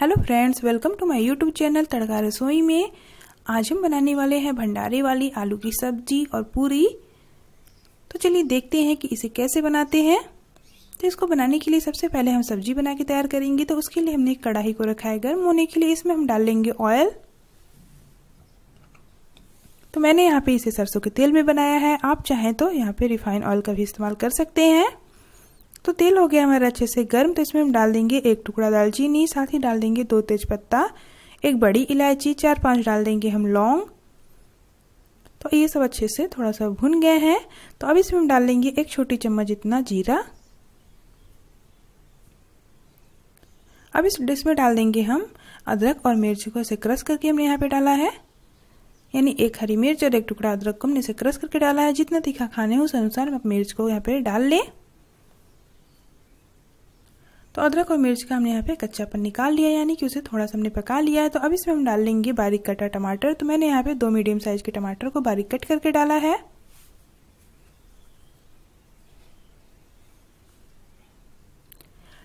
hello friends welcome to my YouTube channel Tadka Rasoi में आज हम बनाने वाले हैं भंडारे वाली आलू की सब्जी और पूरी तो चलिए देखते हैं कि इसे कैसे बनाते हैं तो इसको बनाने के लिए सबसे पहले हम सब्जी बना के तैयार करेंगे तो उसके लिए हमने एक कढ़ाई को रखा है गर्म होने के लिए इसमें हम डाल लेंगे ऑयल तो मैंने यहाँ पे इसे सरसों के तेल में बनाया है आप चाहें तो यहाँ पे रिफाइन ऑयल का भी इस्तेमाल कर सकते हैं तो तेल हो गया हमारा अच्छे से गर्म तो इसमें हम डाल देंगे एक टुकड़ा दालचीनी साथ ही डाल देंगे दो तेज पत्ता एक बड़ी इलायची चार पांच डाल देंगे हम लौंग तो ये सब अच्छे से थोड़ा सा भुन गए हैं तो अब इसमें हम डाल देंगे एक छोटी चम्मच जितना जीरा अब इस डिश में डाल देंगे हम अदरक और मिर्च को इसे क्रश करके हमने यहाँ पे डाला है यानी एक हरी मिर्च और एक टुकड़ा अदरक को हमने इसे क्रश करके डाला है जितना तीखा खाने हो उस अनुसार आप मिर्च को यहाँ पे डाल लें तो अदरक और मिर्च का हमने यहाँ पे कच्चापन निकाल लिया यानी कि उसे थोड़ा सा हमने पका लिया है तो अब इसमें हम डाल लेंगे बारीक कटा टमाटर तो मैंने यहाँ पे दो मीडियम साइज के टमाटर को बारीक कट करके डाला है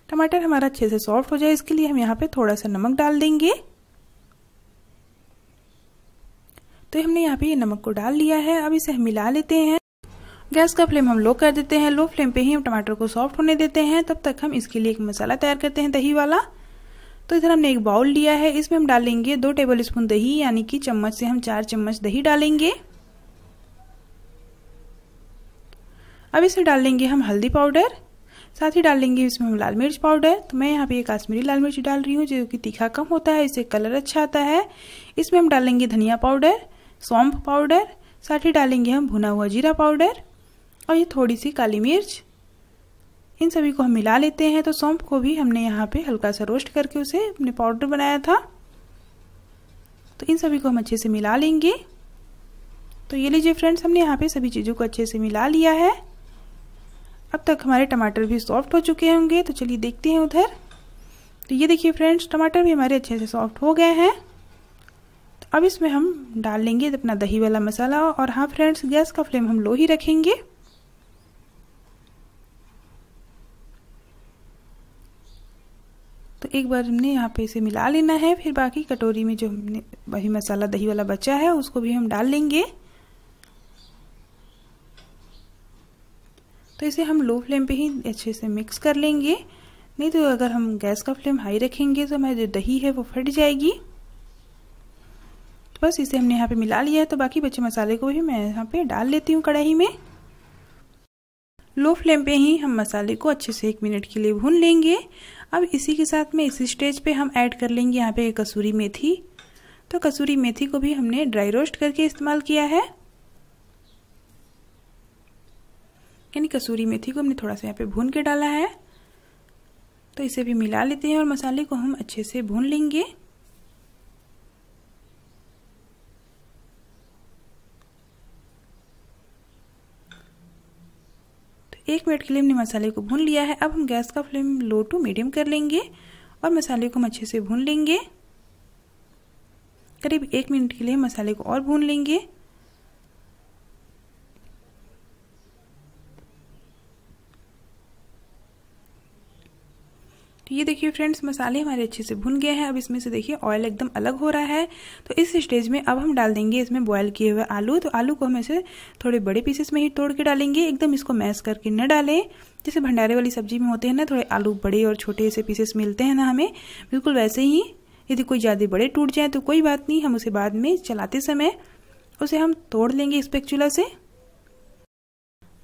टमाटर हमारा अच्छे से सॉफ्ट हो जाए इसके लिए हम यहाँ पे थोड़ा सा नमक डाल देंगे तो हमने यहाँ पे ये नमक को डाल लिया है अब इसे हम मिला लेते हैं गैस का फ्लेम हम लो कर देते हैं लो फ्लेम पे ही हम टमाटर को सॉफ्ट होने देते हैं तब तक हम इसके लिए एक मसाला तैयार करते हैं दही वाला तो इधर हमने एक बाउल लिया है इसमें हम डालेंगे दो टेबल स्पून दही यानी कि चम्मच से हम चार चम्मच दही डालेंगे अब इसमें डाल लेंगे हम हल्दी पाउडर साथ ही डालेंगे इसमें हम लाल मिर्च पाउडर तो मैं यहाँ पे ये काश्मीरी लाल मिर्च डाल रही हूँ जो कि तीखा कम होता है इससे कलर अच्छा आता है इसमें हम डालेंगे धनिया पाउडर सौंफ पाउडर साथ ही डालेंगे हम भुना हुआ जीरा पाउडर और ये थोड़ी सी काली मिर्च इन सभी को हम मिला लेते हैं तो सौंप को भी हमने यहाँ पे हल्का सा रोस्ट करके उसे अपने पाउडर बनाया था तो इन सभी को हम अच्छे से मिला लेंगे तो ये लीजिए फ्रेंड्स हमने यहाँ पे सभी चीज़ों को अच्छे से मिला लिया है अब तक हमारे टमाटर भी सॉफ्ट हो चुके होंगे तो चलिए देखते हैं उधर तो ये देखिए फ्रेंड्स टमाटर भी हमारे अच्छे से सॉफ्ट हो गए हैं तो अब इसमें हम डाल लेंगे अपना दही वाला मसाला और हाँ फ्रेंड्स गैस का फ्लेम हम लो ही रखेंगे एक बार हमने यहाँ पे इसे मिला लेना है फिर बाकी कटोरी में जो हमने वही मसाला दही वाला बचा है उसको भी हम डाल लेंगे तो इसे हम लो फ्लेम पे ही अच्छे से मिक्स कर लेंगे नहीं तो अगर हम गैस का फ्लेम हाई रखेंगे तो हमारी जो दही है वो फट जाएगी तो बस इसे हमने यहाँ पे मिला लिया है तो बाकी बचे मसाले को भी मैं यहाँ पे डाल लेती हूँ कढ़ाई में लो फ्लेम पे ही हम मसाले को अच्छे से एक मिनट के लिए भून लेंगे अब इसी के साथ में इसी स्टेज पे हम ऐड कर लेंगे यहाँ पे कसूरी मेथी तो कसूरी मेथी को भी हमने ड्राई रोस्ट करके इस्तेमाल किया है यानी कसूरी मेथी को हमने थोड़ा सा यहाँ पे भून के डाला है तो इसे भी मिला लेते हैं और मसाले को हम अच्छे से भून लेंगे एक मिनट के लिए हमने मसाले को भून लिया है अब हम गैस का फ्लेम लो टू मीडियम कर लेंगे और मसाले को हम अच्छे से भून लेंगे करीब एक मिनट के लिए मसाले को और भून लेंगे तो ये देखिए फ्रेंड्स मसाले हमारे अच्छे से भुन गए हैं अब इसमें से देखिए ऑयल एकदम अलग हो रहा है तो इस स्टेज में अब हम डाल देंगे इसमें बॉयल किए हुए आलू तो आलू को हम ऐसे थोड़े बड़े पीसेस में ही तोड़ के डालेंगे एकदम इसको मैश करके न डालें जैसे भंडारे वाली सब्जी में होते हैं ना थोड़े आलू बड़े और छोटे ऐसे पीसेस मिलते हैं ना हमें बिल्कुल वैसे ही यदि कोई ज़्यादा बड़े टूट जाए तो कोई बात नहीं हम उसे बाद में चलाते समय उसे हम तोड़ लेंगे स्पेक्चुला से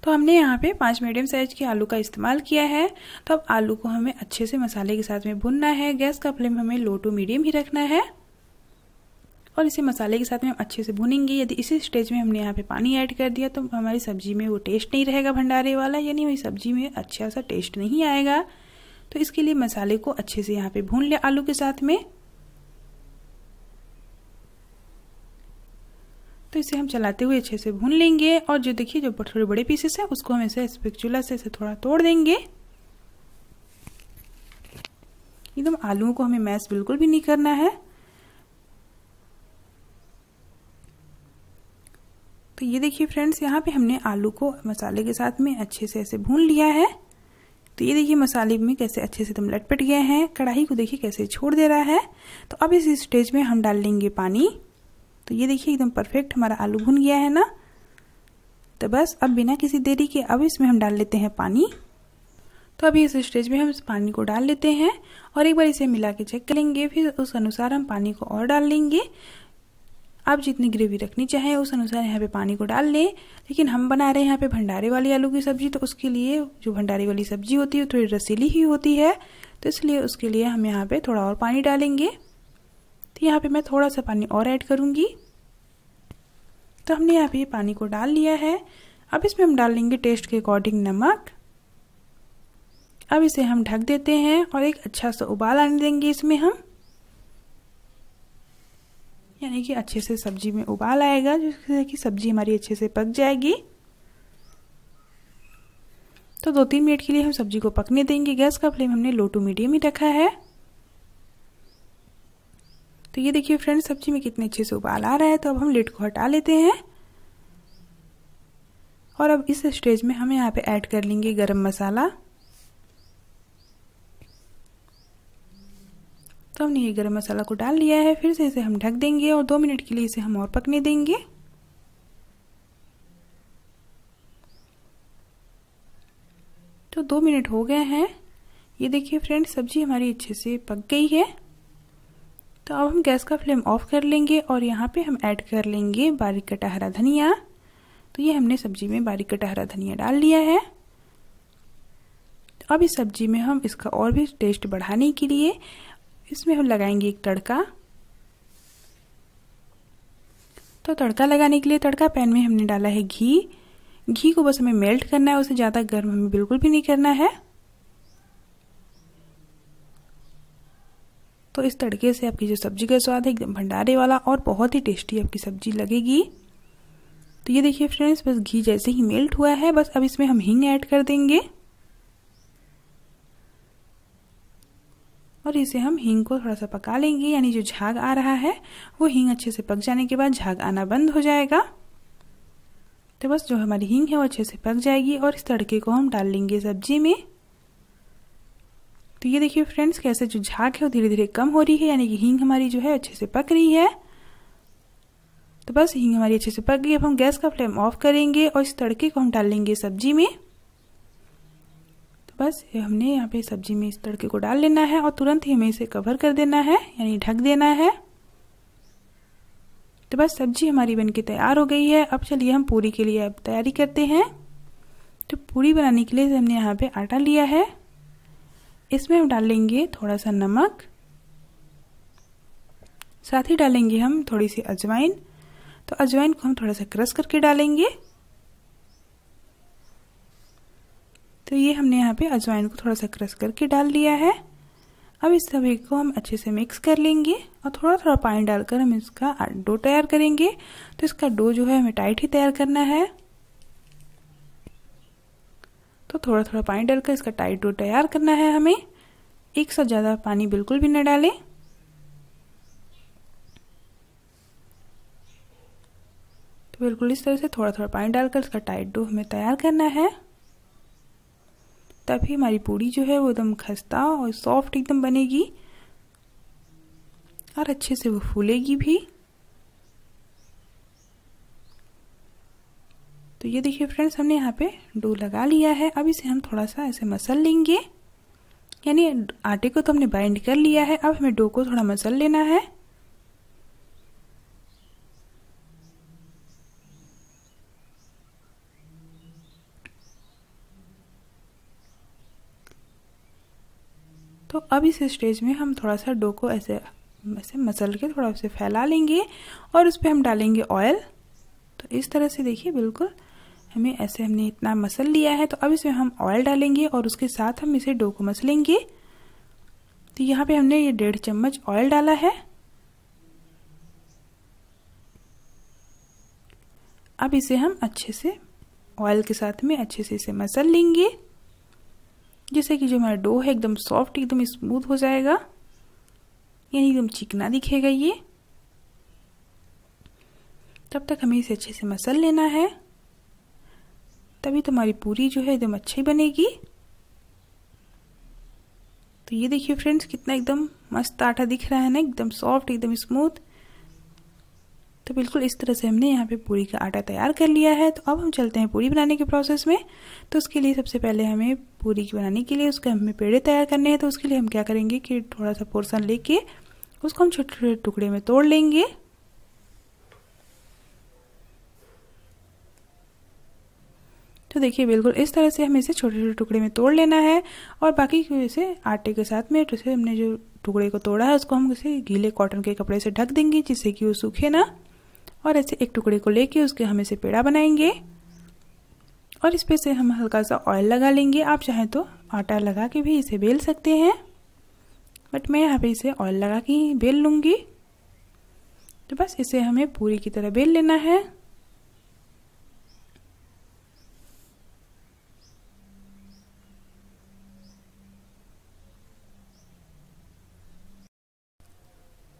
तो हमने यहाँ पे पांच मीडियम साइज के आलू का इस्तेमाल किया है तो अब आलू को हमें अच्छे से मसाले के साथ में भुनना है गैस का फ्लेम हमें लो टू मीडियम ही रखना है और इसे मसाले के साथ में हम अच्छे से भुनेंगे यदि इसी स्टेज में हमने यहाँ पे पानी ऐड कर दिया तो हमारी सब्जी में वो टेस्ट नहीं रहेगा भंडारे वाला यानी हमारी सब्जी में अच्छा सा टेस्ट नहीं आएगा तो इसके लिए मसाले को अच्छे से यहाँ पे भून लें आलू के साथ में तो इसे हम चलाते हुए अच्छे से भून लेंगे और जो देखिए जो थोड़े बड़े पीसेस हैं उसको हम इसे स्पेक्चुला से इसे थोड़ा तोड़ देंगे एकदम आलूओं को हमें मैश बिल्कुल भी नहीं करना है तो ये देखिए फ्रेंड्स यहाँ पे हमने आलू को मसाले के साथ में अच्छे से ऐसे भून लिया है तो ये देखिए मसाले में कैसे अच्छे से एकदम लटपट गए हैं कढ़ाई को देखिए कैसे छोड़ दे रहा है तो अब इस स्टेज में हम डाल लेंगे पानी तो ये देखिए एकदम परफेक्ट हमारा आलू भुन गया है ना तो बस अब बिना किसी देरी के अब इसमें हम डाल लेते हैं पानी तो अभी इस स्टेज में हम इस पानी को डाल लेते हैं और एक बार इसे मिला के चेक करेंगे फिर उस अनुसार हम पानी को और डाल लेंगे आप जितनी ग्रेवी रखनी चाहें उस अनुसार यहाँ पे पानी को डाल लें लेकिन हम बना रहे हैं यहाँ पे भंडारे वाली आलू की सब्जी तो उसके लिए जो भंडारे वाली सब्जी होती है थोड़ी रसीली ही होती है तो इसलिए उसके लिए हम यहाँ पे थोड़ा और पानी डालेंगे तो यहाँ पे मैं थोड़ा सा पानी और ऐड करूँगी तो हमने यहाँ पे पानी को डाल लिया है अब इसमें हम डाल लेंगे टेस्ट के अकॉर्डिंग नमक अब इसे हम ढक देते हैं और एक अच्छा सा उबाल आने देंगे इसमें हम यानी कि अच्छे से सब्जी में उबाल आएगा जिससे कि सब्जी हमारी अच्छे से पक जाएगी तो दो तीन मिनट के लिए हम सब्जी को पकने देंगे गैस का फ्लेम हमने लो टू मीडियम ही रखा है तो ये देखिए फ्रेंड सब्जी में कितने अच्छे से उबाल आ रहा है तो अब हम लिड को हटा लेते हैं और अब इस स्टेज में हम यहाँ पे ऐड कर लेंगे गरम मसाला तो हमने ये गरम मसाला को डाल लिया है फिर से इसे हम ढक देंगे और दो मिनट के लिए इसे हम और पकने देंगे तो दो मिनट हो गए हैं ये देखिए फ्रेंड सब्जी हमारी अच्छे से पक गई है तो अब हम गैस का फ्लेम ऑफ कर लेंगे और यहाँ पे हम ऐड कर लेंगे बारीक कटा हरा धनिया तो ये हमने सब्जी में बारीक कटा हरा धनिया डाल लिया है तो अब इस सब्जी में हम इसका और भी टेस्ट बढ़ाने के लिए इसमें हम लगाएंगे एक तड़का तो तड़का लगाने के लिए तड़का पैन में हमने डाला है घी घी को बस हमें मेल्ट करना है उसे ज़्यादा गर्म हमें बिल्कुल भी नहीं करना है तो इस तड़के से आपकी जो सब्जी का स्वाद है एकदम भंडारे वाला और बहुत ही टेस्टी आपकी सब्जी लगेगी तो ये देखिए फ्रेंड्स बस घी जैसे ही मेल्ट हुआ है बस अब इसमें हम हींग ऐड कर देंगे और इसे हम हींग को थोड़ा सा पका लेंगे यानी जो झाग आ रहा है वो हींग अच्छे से पक जाने के बाद झाग आना बंद हो जाएगा तो बस जो हमारी हींग है वो अच्छे से पक जाएगी और इस तड़के को हम डाल लेंगे सब्जी में तो ये देखिए फ्रेंड्स कैसे जो झाग है वो धीरे धीरे कम हो रही है यानी कि हींग हमारी जो है अच्छे से पक रही है तो बस हींग हमारी अच्छे से पक गई अब हम गैस का फ्लेम ऑफ करेंगे और इस तड़के को हम डाल लेंगे सब्जी में तो बस ये हमने यहाँ पे सब्जी में इस तड़के को डाल लेना है और तुरंत ही हमें इसे कवर कर देना है यानी ढक देना है तो बस सब्जी हमारी बनके तैयार हो गई है अब चलिए हम पूरी के लिए अब तैयारी करते हैं तो पूरी बनाने के लिए हमने यहाँ पे आटा लिया है इसमें हम डालेंगे थोड़ा सा नमक साथ ही डालेंगे हम थोड़ी सी अजवाइन तो अजवाइन को हम थोड़ा सा क्रश करके डालेंगे तो ये हमने यहाँ पे अजवाइन को थोड़ा सा क्रश करके डाल दिया है अब इस सभी को हम अच्छे से मिक्स कर लेंगे और थोड़ा थोड़ा पानी डालकर हम इसका डो तैयार करेंगे तो इसका डो जो है हमें टाइट ही तैयार करना है तो थोड़ा थोड़ा पानी डालकर इसका टाइट डो तैयार करना है हमें एक साथ ज़्यादा पानी बिल्कुल भी न डालें तो बिल्कुल इस तरह से थोड़ा थोड़ा पानी डालकर इसका टाइट डो हमें तैयार करना है तभी हमारी पूड़ी जो है वो एकदम खस्ता और सॉफ्ट एकदम बनेगी और अच्छे से वो फूलेगी भी तो ये देखिए फ्रेंड्स हमने यहाँ पे डो लगा लिया है अब इसे हम थोड़ा सा ऐसे मसल लेंगे यानी आटे को तो हमने बाइंड कर लिया है अब हमें डो को थोड़ा मसल लेना है तो अब इस स्टेज में हम थोड़ा सा डो को ऐसे ऐसे मसल के थोड़ा उसे फैला लेंगे और उस पर हम डालेंगे ऑयल तो इस तरह से देखिए बिल्कुल हमें ऐसे हमने इतना मसल लिया है तो अब इसमें हम ऑयल डालेंगे और उसके साथ हम इसे डो को मसलेंगे तो यहाँ पे हमने ये डेढ़ चम्मच ऑयल डाला है अब इसे हम अच्छे से ऑयल के साथ में अच्छे से इसे मसल लेंगे जैसे कि जो हमारा डो है एकदम सॉफ्ट एकदम स्मूथ हो जाएगा यानी एकदम चिकना दिखेगा ये तब तक हमें इसे अच्छे से मसल लेना है तभी तुम्हारी पूरी जो है एकदम अच्छी बनेगी तो ये देखिए फ्रेंड्स कितना एकदम मस्त आटा दिख रहा है ना एकदम सॉफ्ट एकदम स्मूथ तो बिल्कुल इस तरह से हमने यहाँ पे पूरी का आटा तैयार कर लिया है तो अब हम चलते हैं पूरी बनाने के प्रोसेस में तो उसके लिए सबसे पहले हमें पूरी की बनाने के लिए उसके हमें पेड़े तैयार करने हैं तो उसके लिए हम क्या करेंगे कि थोड़ा सा पोर्सन लेके उसको हम छोटे छोटे टुकड़े में तोड़ लेंगे तो देखिए बिल्कुल इस तरह से हमें इसे छोटे छोटे टुकड़े में तोड़ लेना है और बाकी इसे आटे के साथ में जैसे हमने जो टुकड़े को तोड़ा है उसको हम इसे गीले कॉटन के कपड़े से ढक देंगे जिससे कि वो सूखे ना और ऐसे एक टुकड़े को लेके उसके हम इसे पेड़ा बनाएंगे और इस पर से हम हल्का सा ऑयल लगा लेंगे आप चाहें तो आटा लगा के भी इसे बेल सकते हैं बट मैं यहाँ पर इसे ऑयल लगा के ही बेल लूँगी तो बस इसे हमें पूरी की तरह बेल लेना है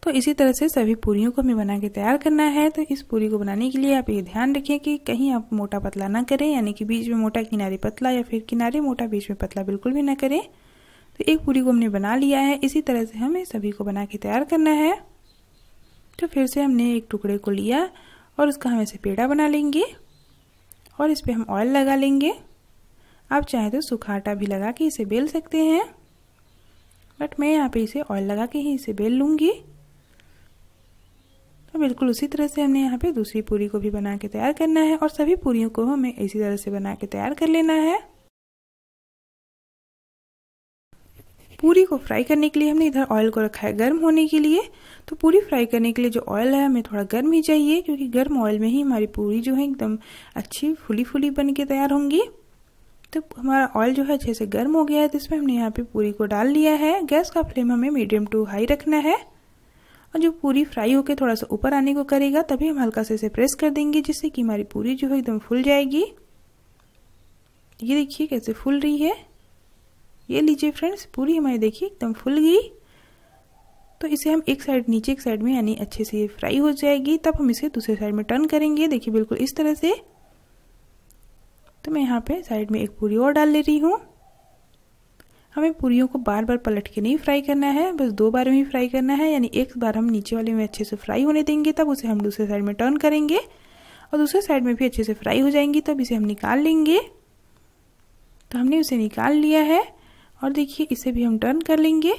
तो इसी तरह से सभी पूरियों को हमें बना के तैयार करना है तो इस पूरी को बनाने के लिए आप ये ध्यान रखें कि कहीं आप मोटा पतला ना करें यानी कि बीच में मोटा किनारे पतला या फिर किनारे मोटा बीच में पतला बिल्कुल भी ना करें तो एक पूरी को हमने बना लिया है इसी तरह से हमें सभी को बना के तैयार करना है तो फिर से हमने एक टुकड़े को लिया और उसका हम ऐसे पेड़ा बना लेंगे और इस पर हम ऑयल लगा लेंगे आप चाहें तो सूखा आटा भी लगा के इसे बेल सकते हैं बट मैं यहाँ पे इसे ऑयल लगा के ही इसे बेल लूँगी और तो बिल्कुल उसी तरह से हमने यहाँ पे दूसरी पूरी को भी बना के तैयार करना है और सभी पूरियों को हमें इसी तरह से बना के तैयार कर लेना है पूरी को फ्राई करने के लिए हमने इधर ऑयल को रखा है गर्म होने के लिए तो पूरी फ्राई करने के लिए जो ऑयल है हमें थोड़ा गर्म ही चाहिए क्योंकि गर्म ऑयल में ही हमारी पूरी जो है एकदम अच्छी फुली फुली बन के तैयार होंगी तो हमारा ऑयल जो है अच्छे से गर्म हो गया है तो इसमें हमने यहाँ पे पूरी को डाल लिया है गैस का फ्लेम हमें मीडियम टू हाई रखना है और जो पूरी फ्राई होकर थोड़ा सा ऊपर आने को करेगा तभी हम हल्का से इसे प्रेस कर देंगे जिससे कि हमारी पूरी जो है एकदम फूल जाएगी ये देखिए कैसे फूल रही है ये लीजिए फ्रेंड्स पूरी हमारी देखिए एकदम फूल गई तो इसे हम एक साइड नीचे एक साइड में यानी अच्छे से ये फ्राई हो जाएगी तब हम इसे दूसरे साइड में टर्न करेंगे देखिए बिल्कुल इस तरह से तो मैं यहाँ पे साइड में एक पूरी और डाल ले रही हूँ हमें पूरियों को बार बार पलट के नहीं फ्राई करना है बस दो बार में ही फ्राई करना है यानी एक बार हम नीचे वाले में अच्छे से फ्राई होने देंगे तब उसे हम दूसरे साइड में टर्न करेंगे और दूसरे साइड में भी अच्छे से फ्राई हो जाएंगी तब इसे हम निकाल लेंगे तो हमने उसे निकाल लिया है और देखिए इसे भी हम टर्न कर लेंगे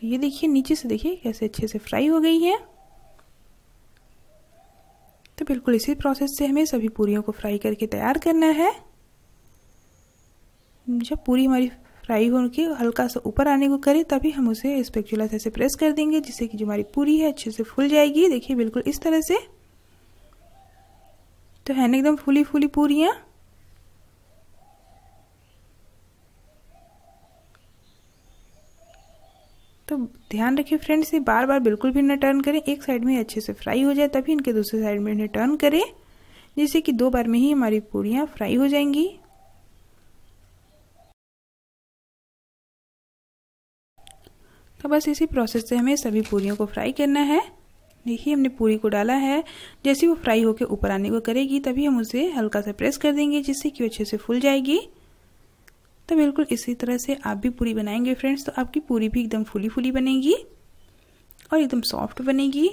तो ये देखिए नीचे से देखिए कैसे अच्छे से फ्राई हो गई है तो बिल्कुल इसी प्रोसेस से हमें सभी पूरियों को फ्राई करके तैयार करना है जब पूरी हमारी राई हो के हल्का सा ऊपर आने को करें तभी हम उसे स्पेक्चुला से ऐसे प्रेस कर देंगे जिससे कि जो हमारी पूरी है अच्छे से फूल जाएगी देखिए बिल्कुल इस तरह से तो है ना एकदम फूली फूली पूरियाँ तो ध्यान रखिए फ्रेंड्स ये बार बार बिल्कुल भी ना टर्न करें एक साइड में अच्छे से फ्राई हो जाए तभी इनके दूसरे साइड में इन्हें टर्न करें जिससे कि दो बार में ही हमारी पूरियाँ फ्राई हो जाएंगी तो बस इसी प्रोसेस से हमें सभी पूरियों को फ्राई करना है देखिए हमने पूरी को डाला है जैसे वो फ्राई होकर ऊपर आने को करेगी तभी हम उसे हल्का सा प्रेस कर देंगे जिससे कि वो अच्छे से फूल जाएगी तो बिल्कुल इसी तरह से आप भी पूरी बनाएंगे फ्रेंड्स तो आपकी पूरी भी एकदम फूली फूली बनेगी और एकदम सॉफ्ट बनेगी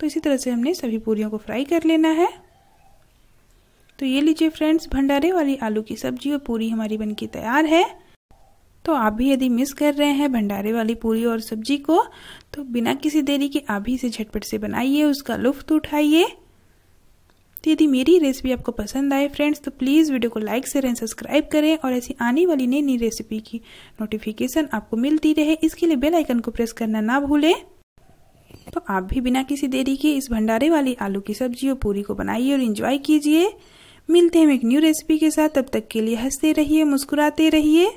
तो इसी तरह से हमने सभी पूरियों को फ्राई कर लेना है तो ये लीजिए फ्रेंड्स भंडारे वाली आलू की सब्जी और पूरी हमारी बनके तैयार है तो आप भी यदि मिस कर रहे हैं भंडारे वाली पूरी और सब्जी को तो बिना किसी देरी के आप ही इसे झटपट से बनाइए उसका लुफ्त उठाइए तो यदि मेरी रेसिपी आपको पसंद आए फ्रेंड्स तो प्लीज़ वीडियो को लाइक शेयर एंड सब्सक्राइब करें और ऐसी आने वाली नई नई रेसिपी की नोटिफिकेशन आपको मिलती रहे इसके लिए बेल आइकन को प्रेस करना ना भूलें तो आप भी बिना किसी देरी के इस भंडारे वाली आलू की सब्जी और पूरी को बनाइए और इन्जॉय कीजिए मिलते हैं एक न्यू रेसिपी के साथ तब तक के लिए हंसते रहिए मुस्कुराते रहिए